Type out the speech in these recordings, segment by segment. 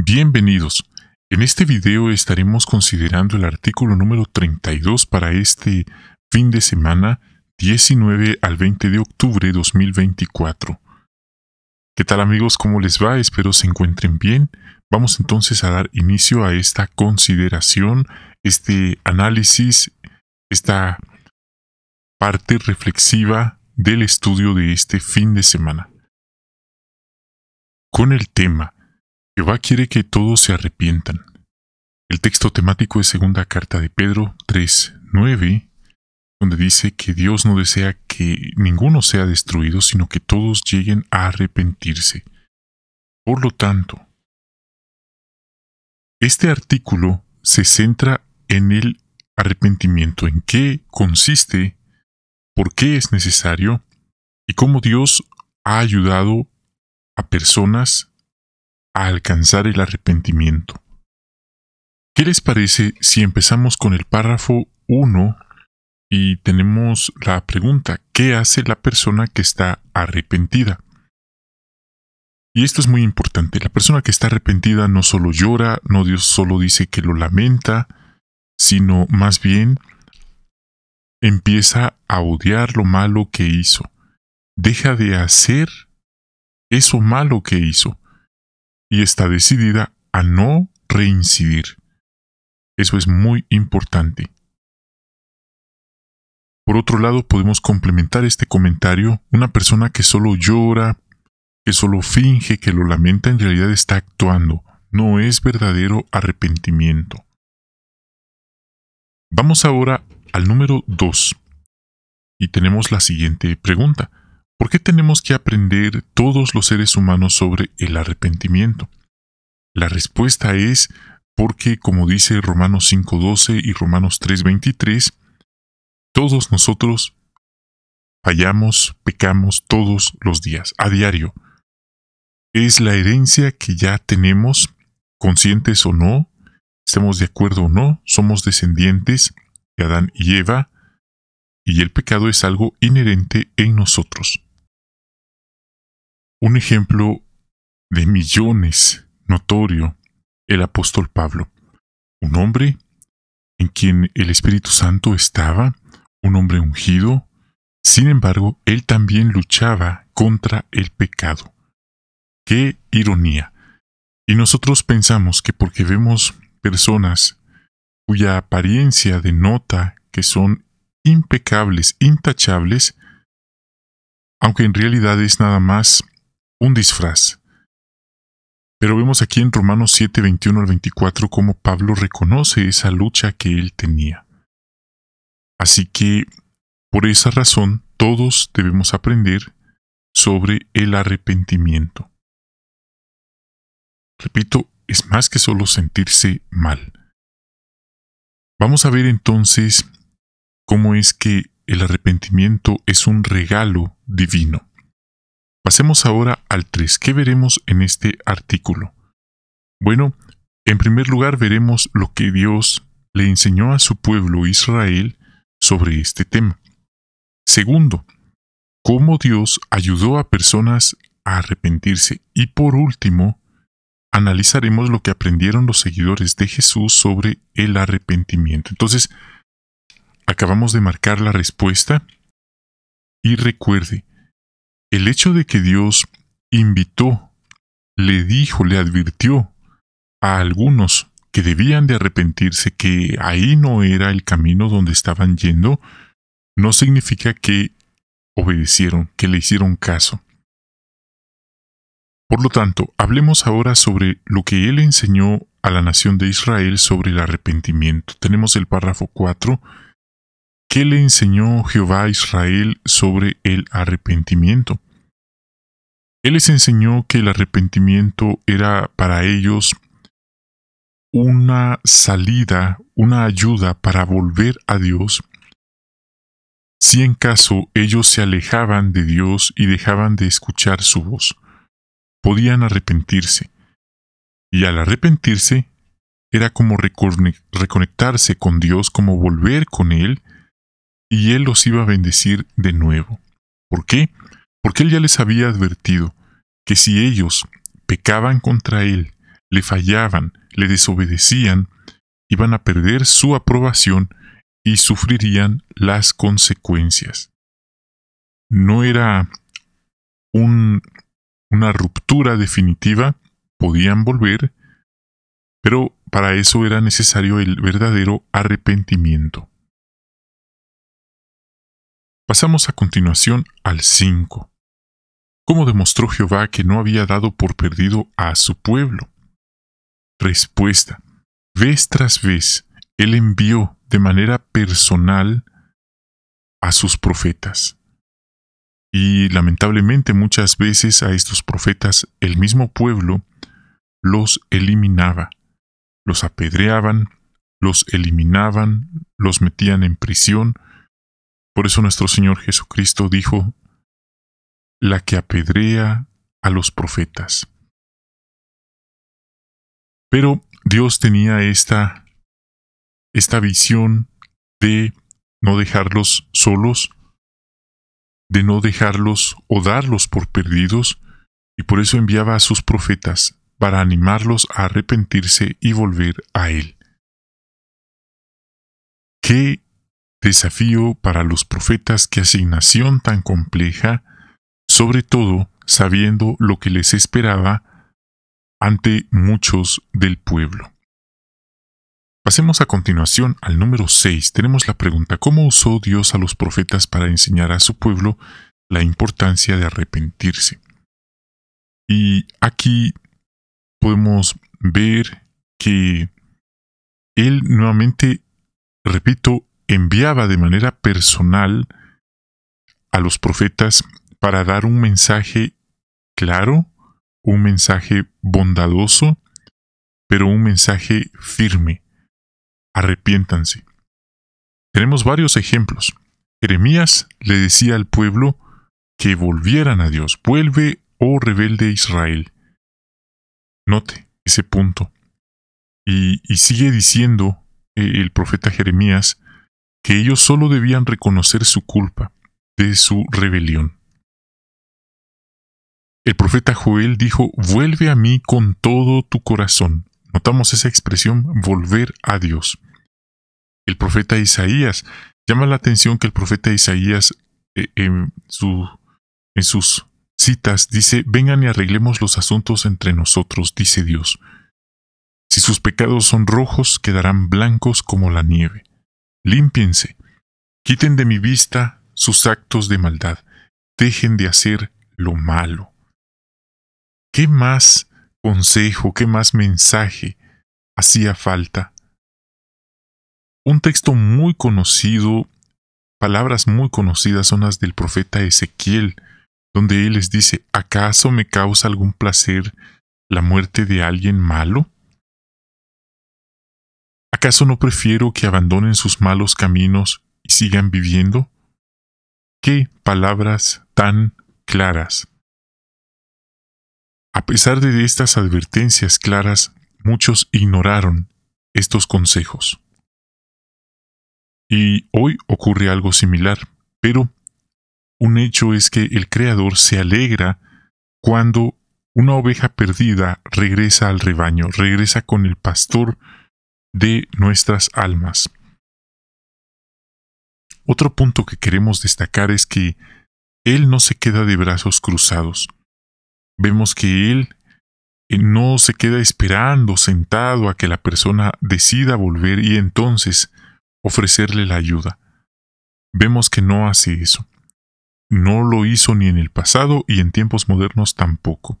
Bienvenidos. En este video estaremos considerando el artículo número 32 para este fin de semana 19 al 20 de octubre 2024. ¿Qué tal amigos? ¿Cómo les va? Espero se encuentren bien. Vamos entonces a dar inicio a esta consideración, este análisis, esta parte reflexiva del estudio de este fin de semana. Con el tema Jehová quiere que todos se arrepientan. El texto temático es segunda carta de Pedro 3, donde dice que Dios no desea que ninguno sea destruido, sino que todos lleguen a arrepentirse. Por lo tanto, este artículo se centra en el arrepentimiento, en qué consiste, por qué es necesario y cómo Dios ha ayudado a personas alcanzar el arrepentimiento. ¿Qué les parece si empezamos con el párrafo 1 y tenemos la pregunta, ¿qué hace la persona que está arrepentida? Y esto es muy importante, la persona que está arrepentida no solo llora, no Dios solo dice que lo lamenta, sino más bien empieza a odiar lo malo que hizo, deja de hacer eso malo que hizo, y está decidida a no reincidir. Eso es muy importante. Por otro lado, podemos complementar este comentario. Una persona que solo llora, que solo finge, que lo lamenta, en realidad está actuando. No es verdadero arrepentimiento. Vamos ahora al número 2. Y tenemos la siguiente pregunta. ¿Por qué tenemos que aprender todos los seres humanos sobre el arrepentimiento? La respuesta es porque, como dice Romanos 5.12 y Romanos 3.23, todos nosotros fallamos, pecamos todos los días, a diario. Es la herencia que ya tenemos, conscientes o no, estamos de acuerdo o no, somos descendientes de Adán y Eva, y el pecado es algo inherente en nosotros. Un ejemplo de millones notorio, el apóstol Pablo, un hombre en quien el Espíritu Santo estaba, un hombre ungido, sin embargo, él también luchaba contra el pecado. ¡Qué ironía! Y nosotros pensamos que porque vemos personas cuya apariencia denota que son impecables, intachables, aunque en realidad es nada más un disfraz. Pero vemos aquí en Romanos 7, 21 al 24 cómo Pablo reconoce esa lucha que él tenía. Así que, por esa razón, todos debemos aprender sobre el arrepentimiento. Repito, es más que solo sentirse mal. Vamos a ver entonces cómo es que el arrepentimiento es un regalo divino. Pasemos ahora al 3. ¿Qué veremos en este artículo? Bueno, en primer lugar veremos lo que Dios le enseñó a su pueblo Israel sobre este tema. Segundo, cómo Dios ayudó a personas a arrepentirse. Y por último, analizaremos lo que aprendieron los seguidores de Jesús sobre el arrepentimiento. Entonces, acabamos de marcar la respuesta y recuerde, el hecho de que Dios invitó, le dijo, le advirtió a algunos que debían de arrepentirse que ahí no era el camino donde estaban yendo, no significa que obedecieron, que le hicieron caso. Por lo tanto, hablemos ahora sobre lo que él enseñó a la nación de Israel sobre el arrepentimiento. Tenemos el párrafo 4 ¿Qué le enseñó Jehová a Israel sobre el arrepentimiento? Él les enseñó que el arrepentimiento era para ellos una salida, una ayuda para volver a Dios, si en caso ellos se alejaban de Dios y dejaban de escuchar su voz, podían arrepentirse. Y al arrepentirse, era como reconectarse con Dios, como volver con Él y él los iba a bendecir de nuevo. ¿Por qué? Porque él ya les había advertido que si ellos pecaban contra él, le fallaban, le desobedecían, iban a perder su aprobación y sufrirían las consecuencias. No era una ruptura definitiva, podían volver, pero para eso era necesario el verdadero arrepentimiento. Pasamos a continuación al 5. ¿Cómo demostró Jehová que no había dado por perdido a su pueblo? Respuesta. Vez tras vez, Él envió de manera personal a sus profetas. Y lamentablemente muchas veces a estos profetas el mismo pueblo los eliminaba, los apedreaban, los eliminaban, los metían en prisión, por eso nuestro Señor Jesucristo dijo, la que apedrea a los profetas. Pero Dios tenía esta, esta visión de no dejarlos solos, de no dejarlos o darlos por perdidos, y por eso enviaba a sus profetas para animarlos a arrepentirse y volver a Él. Qué Desafío para los profetas que asignación tan compleja, sobre todo sabiendo lo que les esperaba ante muchos del pueblo. Pasemos a continuación al número 6. Tenemos la pregunta, ¿cómo usó Dios a los profetas para enseñar a su pueblo la importancia de arrepentirse? Y aquí podemos ver que Él nuevamente, repito, enviaba de manera personal a los profetas para dar un mensaje claro, un mensaje bondadoso, pero un mensaje firme. Arrepiéntanse. Tenemos varios ejemplos. Jeremías le decía al pueblo que volvieran a Dios. Vuelve, oh rebelde Israel. Note ese punto. Y, sigue diciendo eh, el profeta Jeremías que ellos solo debían reconocer su culpa de su rebelión. El profeta Joel dijo, vuelve a mí con todo tu corazón. Notamos esa expresión, volver a Dios. El profeta Isaías, llama la atención que el profeta Isaías eh, en sus citas dice, vengan y arreglemos los asuntos entre nosotros, dice Dios. Si sus pecados son rojos, quedarán blancos como la nieve. Límpiense, quiten de mi vista sus actos de maldad, dejen de hacer lo malo. ¿Qué más consejo, qué más mensaje hacía falta? Un texto muy conocido, palabras muy conocidas son las del profeta Ezequiel, donde él les dice, ¿acaso me causa algún placer la muerte de alguien malo? ¿Acaso no prefiero que abandonen sus malos caminos y sigan viviendo? Qué palabras tan claras. A pesar de estas advertencias claras, muchos ignoraron estos consejos. Y hoy ocurre algo similar, pero un hecho es que el Creador se alegra cuando una oveja perdida regresa al rebaño, regresa con el pastor de nuestras almas. Otro punto que queremos destacar es que Él no se queda de brazos cruzados. Vemos que Él eh, no se queda esperando sentado a que la persona decida volver y entonces ofrecerle la ayuda. Vemos que no hace eso. No lo hizo ni en el pasado y en tiempos modernos tampoco.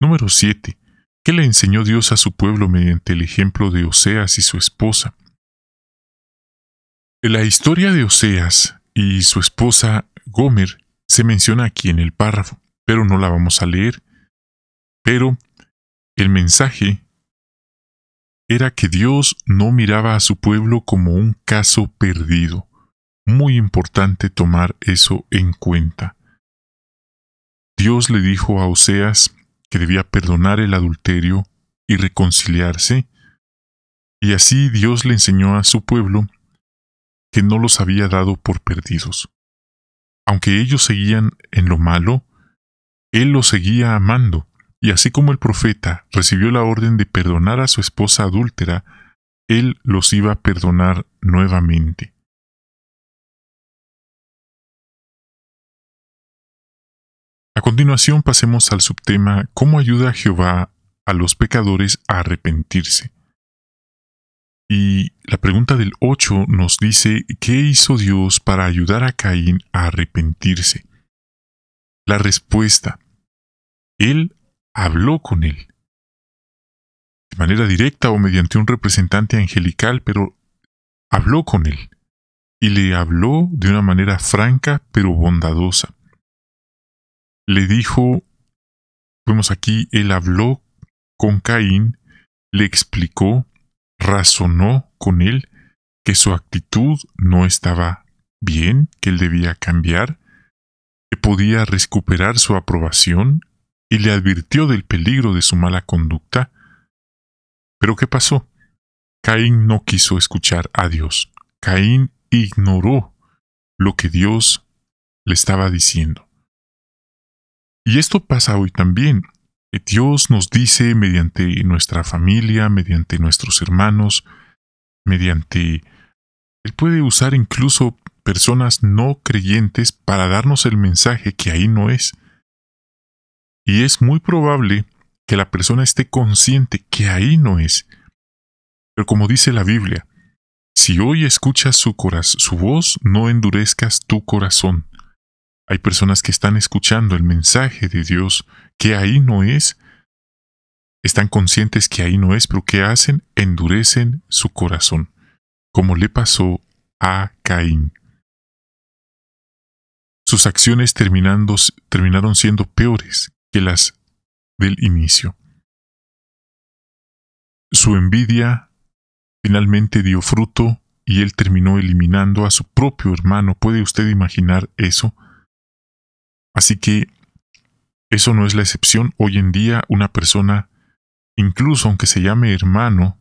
Número 7. ¿Qué le enseñó Dios a su pueblo mediante el ejemplo de Oseas y su esposa? La historia de Oseas y su esposa Gomer se menciona aquí en el párrafo, pero no la vamos a leer. Pero el mensaje era que Dios no miraba a su pueblo como un caso perdido. Muy importante tomar eso en cuenta. Dios le dijo a Oseas, que debía perdonar el adulterio y reconciliarse, y así Dios le enseñó a su pueblo que no los había dado por perdidos. Aunque ellos seguían en lo malo, Él los seguía amando, y así como el profeta recibió la orden de perdonar a su esposa adúltera, Él los iba a perdonar nuevamente. A continuación pasemos al subtema ¿Cómo ayuda Jehová a los pecadores a arrepentirse? Y la pregunta del 8 nos dice ¿qué hizo Dios para ayudar a Caín a arrepentirse? La respuesta, Él habló con él. De manera directa o mediante un representante angelical, pero habló con él. Y le habló de una manera franca pero bondadosa le dijo, vemos aquí, él habló con Caín, le explicó, razonó con él que su actitud no estaba bien, que él debía cambiar, que podía recuperar su aprobación y le advirtió del peligro de su mala conducta. Pero ¿qué pasó? Caín no quiso escuchar a Dios. Caín ignoró lo que Dios le estaba diciendo. Y esto pasa hoy también. Eh, Dios nos dice mediante nuestra familia, mediante nuestros hermanos, mediante... Él puede usar incluso personas no creyentes para darnos el mensaje que ahí no es. Y es muy probable que la persona esté consciente que ahí no es. Pero como dice la Biblia, si hoy escuchas su, su voz, no endurezcas tu corazón. Hay personas que están escuchando el mensaje de Dios, que ahí no es. Están conscientes que ahí no es, pero ¿qué hacen? Endurecen su corazón, como le pasó a Caín. Sus acciones terminando, terminaron siendo peores que las del inicio. Su envidia finalmente dio fruto y él terminó eliminando a su propio hermano. ¿Puede usted imaginar eso? Así que eso no es la excepción. Hoy en día una persona, incluso aunque se llame hermano,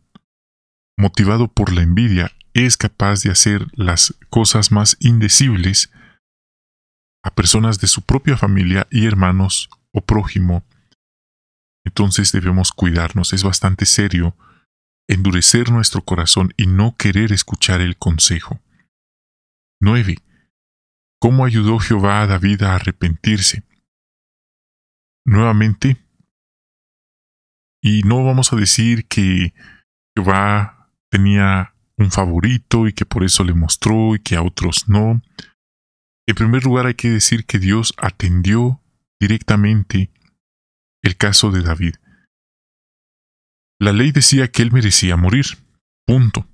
motivado por la envidia, es capaz de hacer las cosas más indecibles a personas de su propia familia y hermanos o prójimo. Entonces debemos cuidarnos, es bastante serio endurecer nuestro corazón y no querer escuchar el consejo. 9 cómo ayudó Jehová a David a arrepentirse. Nuevamente, y no vamos a decir que Jehová tenía un favorito y que por eso le mostró y que a otros no. En primer lugar hay que decir que Dios atendió directamente el caso de David. La ley decía que él merecía morir, punto.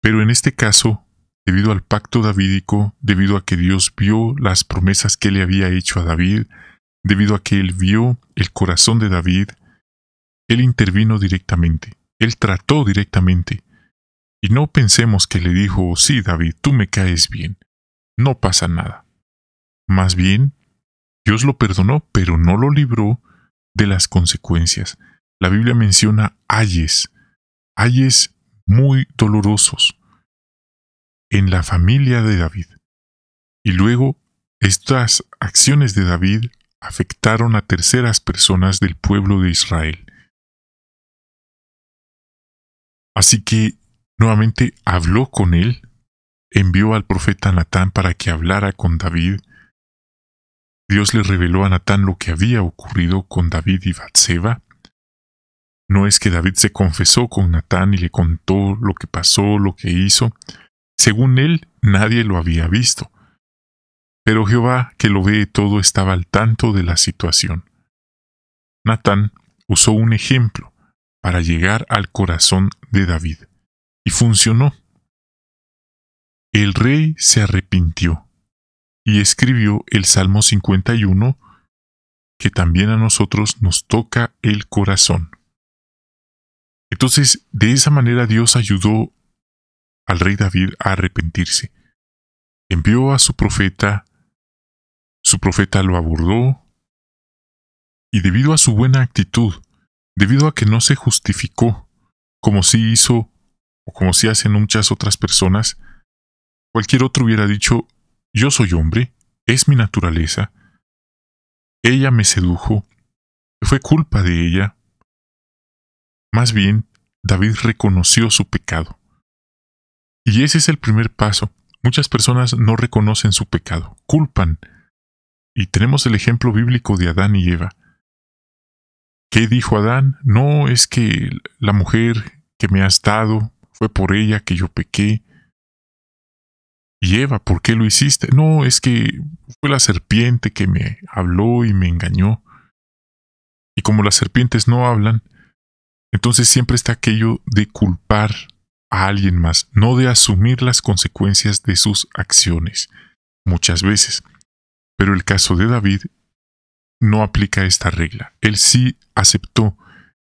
Pero en este caso, debido al pacto davídico, debido a que Dios vio las promesas que le había hecho a David, debido a que él vio el corazón de David, él intervino directamente, él trató directamente. Y no pensemos que le dijo, sí, David, tú me caes bien, no pasa nada. Más bien, Dios lo perdonó, pero no lo libró de las consecuencias. La Biblia menciona ayes, ayes muy dolorosos en la familia de David. Y luego, estas acciones de David afectaron a terceras personas del pueblo de Israel. Así que nuevamente habló con él, envió al profeta Natán para que hablara con David. Dios le reveló a Natán lo que había ocurrido con David y Batseba. No es que David se confesó con Natán y le contó lo que pasó, lo que hizo, según él, nadie lo había visto. Pero Jehová, que lo ve todo, estaba al tanto de la situación. Natán usó un ejemplo para llegar al corazón de David, y funcionó. El rey se arrepintió y escribió el Salmo 51, que también a nosotros nos toca el corazón. Entonces, de esa manera Dios ayudó al rey David a arrepentirse. Envió a su profeta, su profeta lo abordó, y debido a su buena actitud, debido a que no se justificó, como si hizo o como si hacen muchas otras personas, cualquier otro hubiera dicho, yo soy hombre, es mi naturaleza, ella me sedujo, fue culpa de ella. Más bien, David reconoció su pecado. Y ese es el primer paso. Muchas personas no reconocen su pecado, culpan. Y tenemos el ejemplo bíblico de Adán y Eva. ¿Qué dijo Adán? No es que la mujer que me has dado fue por ella que yo pequé. Y Eva, ¿por qué lo hiciste? No, es que fue la serpiente que me habló y me engañó. Y como las serpientes no hablan, entonces siempre está aquello de culpar a alguien más, no de asumir las consecuencias de sus acciones, muchas veces. Pero el caso de David no aplica esta regla. Él sí aceptó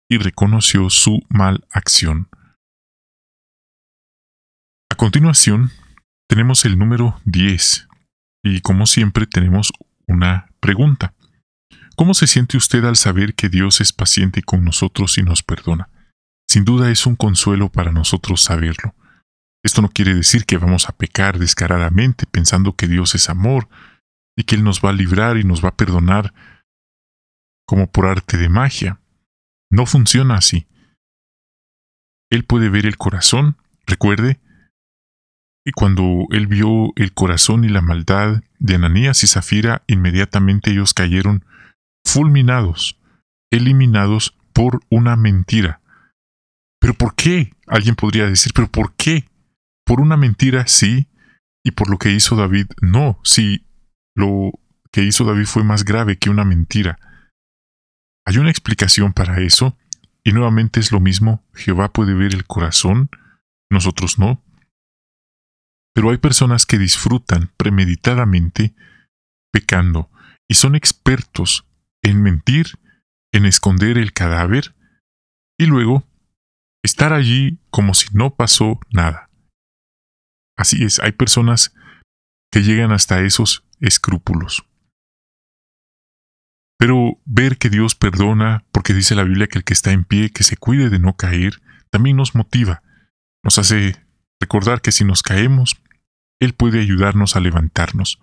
y reconoció su mal acción. A continuación, tenemos el número 10 y como siempre tenemos una pregunta. ¿Cómo se siente usted al saber que Dios es paciente con nosotros y nos perdona? Sin duda es un consuelo para nosotros saberlo. Esto no quiere decir que vamos a pecar descaradamente pensando que Dios es amor y que Él nos va a librar y nos va a perdonar como por arte de magia. No funciona así. Él puede ver el corazón, recuerde, y cuando él vio el corazón y la maldad de Ananías y Zafira, inmediatamente ellos cayeron fulminados, eliminados por una mentira. ¿Pero por qué? Alguien podría decir, ¿pero por qué? Por una mentira sí, y por lo que hizo David no, si lo que hizo David fue más grave que una mentira. Hay una explicación para eso, y nuevamente es lo mismo, Jehová puede ver el corazón, nosotros no. Pero hay personas que disfrutan premeditadamente pecando y son expertos en mentir, en esconder el cadáver y luego estar allí como si no pasó nada. Así es, hay personas que llegan hasta esos escrúpulos. Pero ver que Dios perdona, porque dice la Biblia que el que está en pie, que se cuide de no caer, también nos motiva, nos hace recordar que si nos caemos, Él puede ayudarnos a levantarnos.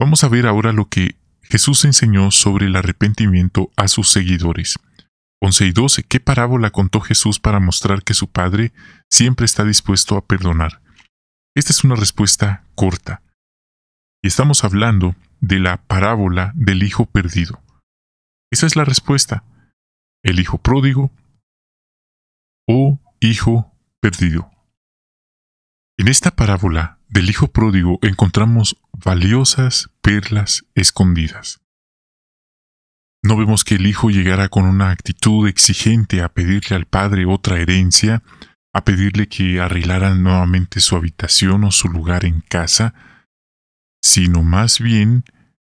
Vamos a ver ahora lo que Jesús enseñó sobre el arrepentimiento a sus seguidores. 11 y 12. ¿Qué parábola contó Jesús para mostrar que su Padre siempre está dispuesto a perdonar? Esta es una respuesta corta. Y estamos hablando de la parábola del Hijo perdido. Esa es la respuesta. El Hijo pródigo o Hijo perdido. En esta parábola del Hijo pródigo encontramos valiosas perlas escondidas. No vemos que el hijo llegara con una actitud exigente a pedirle al padre otra herencia, a pedirle que arreglaran nuevamente su habitación o su lugar en casa, sino más bien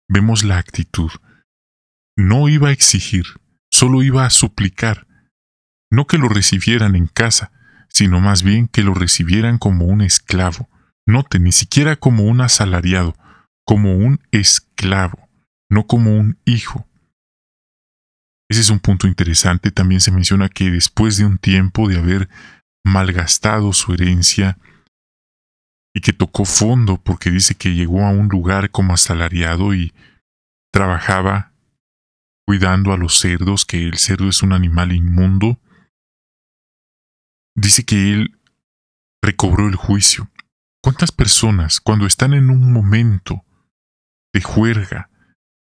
vemos la actitud. No iba a exigir, solo iba a suplicar, no que lo recibieran en casa, sino más bien que lo recibieran como un esclavo, note, ni siquiera como un asalariado, como un esclavo, no como un hijo. Ese es un punto interesante. También se menciona que después de un tiempo de haber malgastado su herencia y que tocó fondo porque dice que llegó a un lugar como asalariado y trabajaba cuidando a los cerdos, que el cerdo es un animal inmundo, dice que él recobró el juicio. ¿Cuántas personas cuando están en un momento de juerga,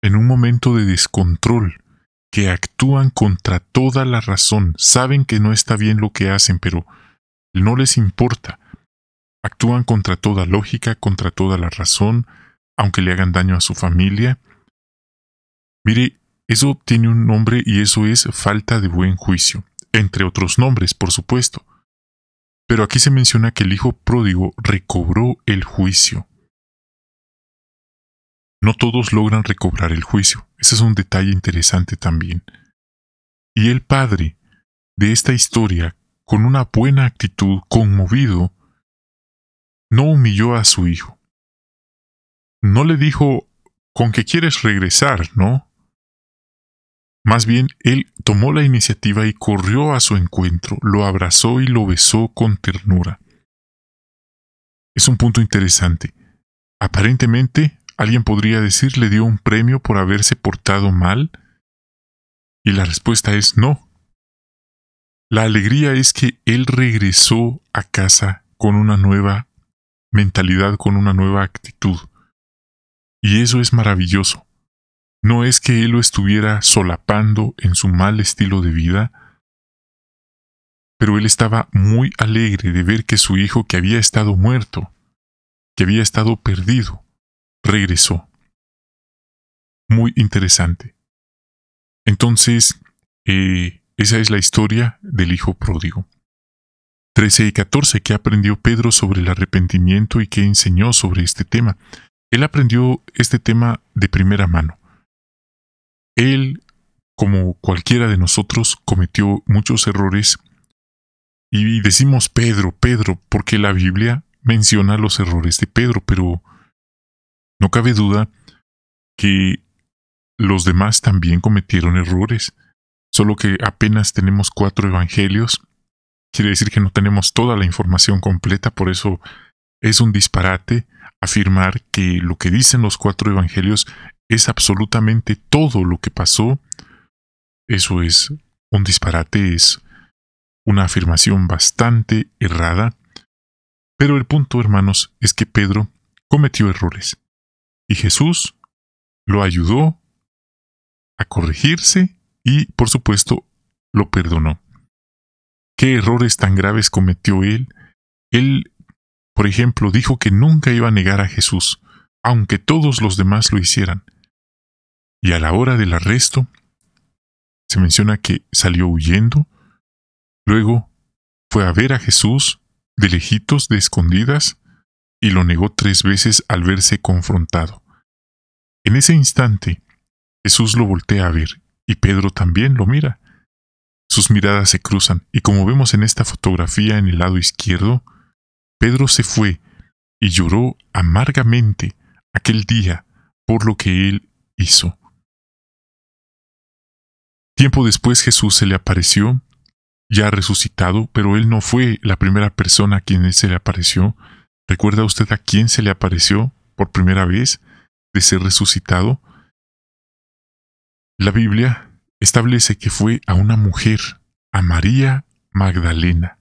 en un momento de descontrol, que actúan contra toda la razón, saben que no está bien lo que hacen, pero no les importa. Actúan contra toda lógica, contra toda la razón, aunque le hagan daño a su familia. Mire, eso tiene un nombre y eso es falta de buen juicio, entre otros nombres, por supuesto. Pero aquí se menciona que el hijo pródigo recobró el juicio. No todos logran recobrar el juicio. Ese es un detalle interesante también. Y el padre de esta historia, con una buena actitud, conmovido, no humilló a su hijo. No le dijo, con qué quieres regresar, ¿no? Más bien, él tomó la iniciativa y corrió a su encuentro, lo abrazó y lo besó con ternura. Es un punto interesante. Aparentemente, Alguien podría decir le dio un premio por haberse portado mal. Y la respuesta es no. La alegría es que él regresó a casa con una nueva mentalidad, con una nueva actitud. Y eso es maravilloso. No es que él lo estuviera solapando en su mal estilo de vida, pero él estaba muy alegre de ver que su hijo, que había estado muerto, que había estado perdido, regresó. Muy interesante. Entonces, eh, esa es la historia del hijo pródigo. 13 y 14. ¿Qué aprendió Pedro sobre el arrepentimiento y que enseñó sobre este tema? Él aprendió este tema de primera mano. Él, como cualquiera de nosotros, cometió muchos errores y decimos Pedro, Pedro, porque la Biblia menciona los errores de Pedro, pero no cabe duda que los demás también cometieron errores, solo que apenas tenemos cuatro evangelios, quiere decir que no tenemos toda la información completa, por eso es un disparate afirmar que lo que dicen los cuatro evangelios es absolutamente todo lo que pasó. Eso es un disparate, es una afirmación bastante errada. Pero el punto, hermanos, es que Pedro cometió errores y Jesús lo ayudó a corregirse y, por supuesto, lo perdonó. ¿Qué errores tan graves cometió él? Él, por ejemplo, dijo que nunca iba a negar a Jesús, aunque todos los demás lo hicieran. Y a la hora del arresto, se menciona que salió huyendo, luego fue a ver a Jesús de lejitos, de escondidas, y lo negó tres veces al verse confrontado. En ese instante, Jesús lo voltea a ver y Pedro también lo mira. Sus miradas se cruzan y como vemos en esta fotografía en el lado izquierdo, Pedro se fue y lloró amargamente aquel día por lo que él hizo. Tiempo después Jesús se le apareció, ya resucitado, pero él no fue la primera persona a quien se le apareció, ¿Recuerda usted a quién se le apareció por primera vez de ser resucitado? La Biblia establece que fue a una mujer, a María Magdalena.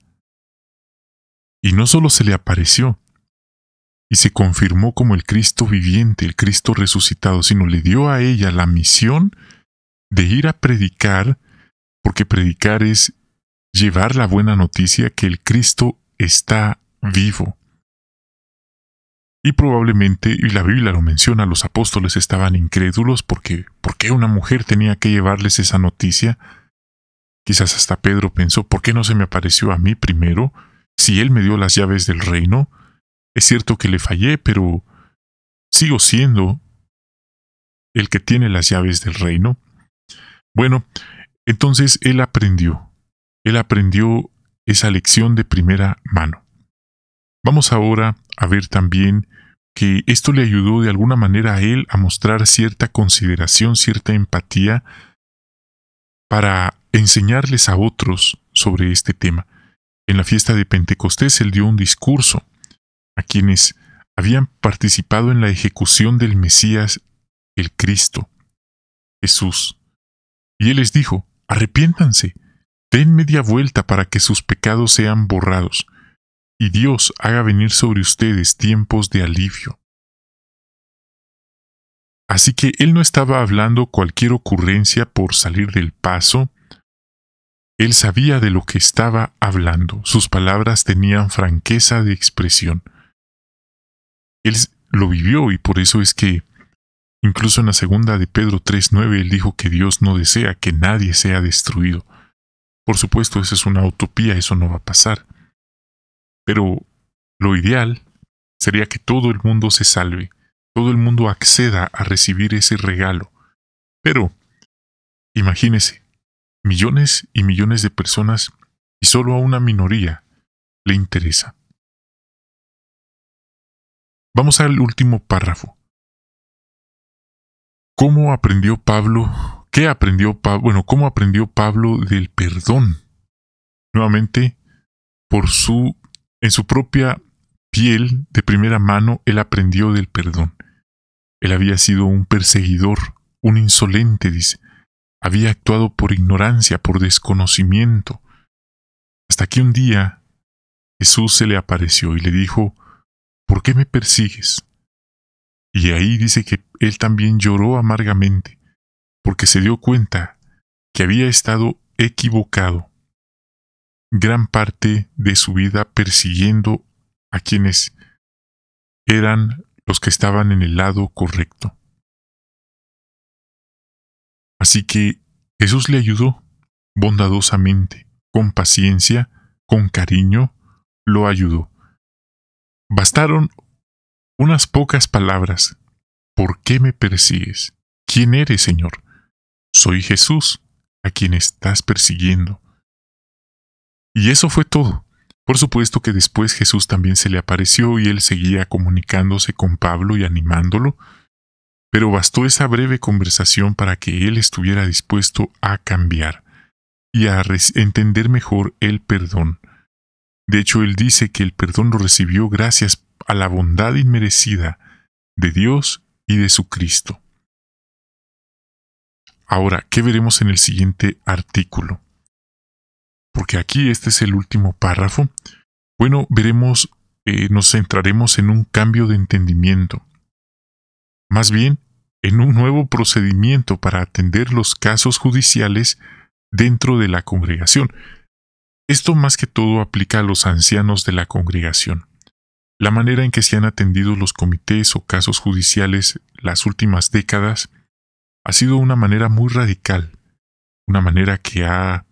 Y no solo se le apareció, y se confirmó como el Cristo viviente, el Cristo resucitado, sino le dio a ella la misión de ir a predicar, porque predicar es llevar la buena noticia que el Cristo está vivo. Y probablemente, y la Biblia lo menciona, los apóstoles estaban incrédulos porque ¿por qué una mujer tenía que llevarles esa noticia? Quizás hasta Pedro pensó, ¿por qué no se me apareció a mí primero? Si él me dio las llaves del reino. Es cierto que le fallé, pero sigo siendo el que tiene las llaves del reino. Bueno, entonces él aprendió. Él aprendió esa lección de primera mano. Vamos ahora a ver también que esto le ayudó de alguna manera a él a mostrar cierta consideración, cierta empatía para enseñarles a otros sobre este tema. En la fiesta de Pentecostés él dio un discurso a quienes habían participado en la ejecución del Mesías, el Cristo, Jesús. Y él les dijo, arrepiéntanse, den media vuelta para que sus pecados sean borrados y Dios haga venir sobre ustedes tiempos de alivio. Así que él no estaba hablando cualquier ocurrencia por salir del paso, él sabía de lo que estaba hablando, sus palabras tenían franqueza de expresión. Él lo vivió y por eso es que incluso en la segunda de Pedro 3.9 él dijo que Dios no desea que nadie sea destruido. Por supuesto, esa es una utopía, eso no va a pasar. Pero lo ideal sería que todo el mundo se salve, todo el mundo acceda a recibir ese regalo. Pero, imagínese, millones y millones de personas y solo a una minoría le interesa. Vamos al último párrafo. ¿Cómo aprendió Pablo? ¿Qué aprendió Pablo? Bueno, ¿cómo aprendió Pablo del perdón? Nuevamente, por su en su propia piel, de primera mano, él aprendió del perdón. Él había sido un perseguidor, un insolente, dice. Había actuado por ignorancia, por desconocimiento. Hasta que un día Jesús se le apareció y le dijo, ¿por qué me persigues? Y ahí dice que él también lloró amargamente, porque se dio cuenta que había estado equivocado, gran parte de su vida persiguiendo a quienes eran los que estaban en el lado correcto. Así que Jesús le ayudó bondadosamente, con paciencia, con cariño, lo ayudó. Bastaron unas pocas palabras. ¿Por qué me persigues? ¿Quién eres, Señor? Soy Jesús, a quien estás persiguiendo. Y eso fue todo. Por supuesto que después Jesús también se le apareció y él seguía comunicándose con Pablo y animándolo, pero bastó esa breve conversación para que él estuviera dispuesto a cambiar y a entender mejor el perdón. De hecho, él dice que el perdón lo recibió gracias a la bondad inmerecida de Dios y de su Cristo. Ahora, ¿qué veremos en el siguiente artículo? porque aquí este es el último párrafo, bueno, veremos, eh, nos centraremos en un cambio de entendimiento. Más bien, en un nuevo procedimiento para atender los casos judiciales dentro de la congregación. Esto más que todo aplica a los ancianos de la congregación. La manera en que se han atendido los comités o casos judiciales las últimas décadas ha sido una manera muy radical, una manera que ha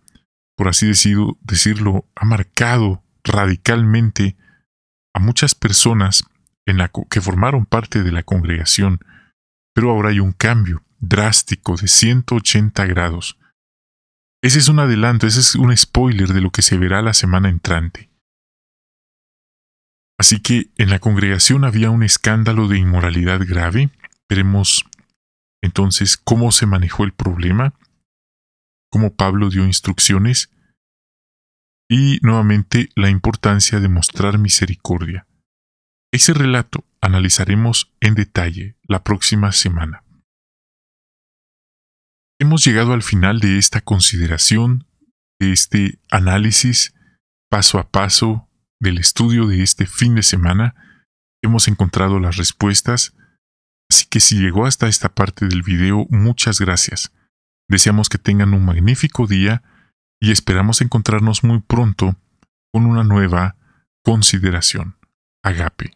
por así decido, decirlo, ha marcado radicalmente a muchas personas en que formaron parte de la congregación, pero ahora hay un cambio drástico de 180 grados. Ese es un adelanto, ese es un spoiler de lo que se verá la semana entrante. Así que en la congregación había un escándalo de inmoralidad grave. Veremos entonces cómo se manejó el problema cómo Pablo dio instrucciones y nuevamente la importancia de mostrar misericordia. Ese relato analizaremos en detalle la próxima semana. Hemos llegado al final de esta consideración, de este análisis paso a paso del estudio de este fin de semana. Hemos encontrado las respuestas, así que si llegó hasta esta parte del video, muchas gracias. Deseamos que tengan un magnífico día y esperamos encontrarnos muy pronto con una nueva consideración. Agape.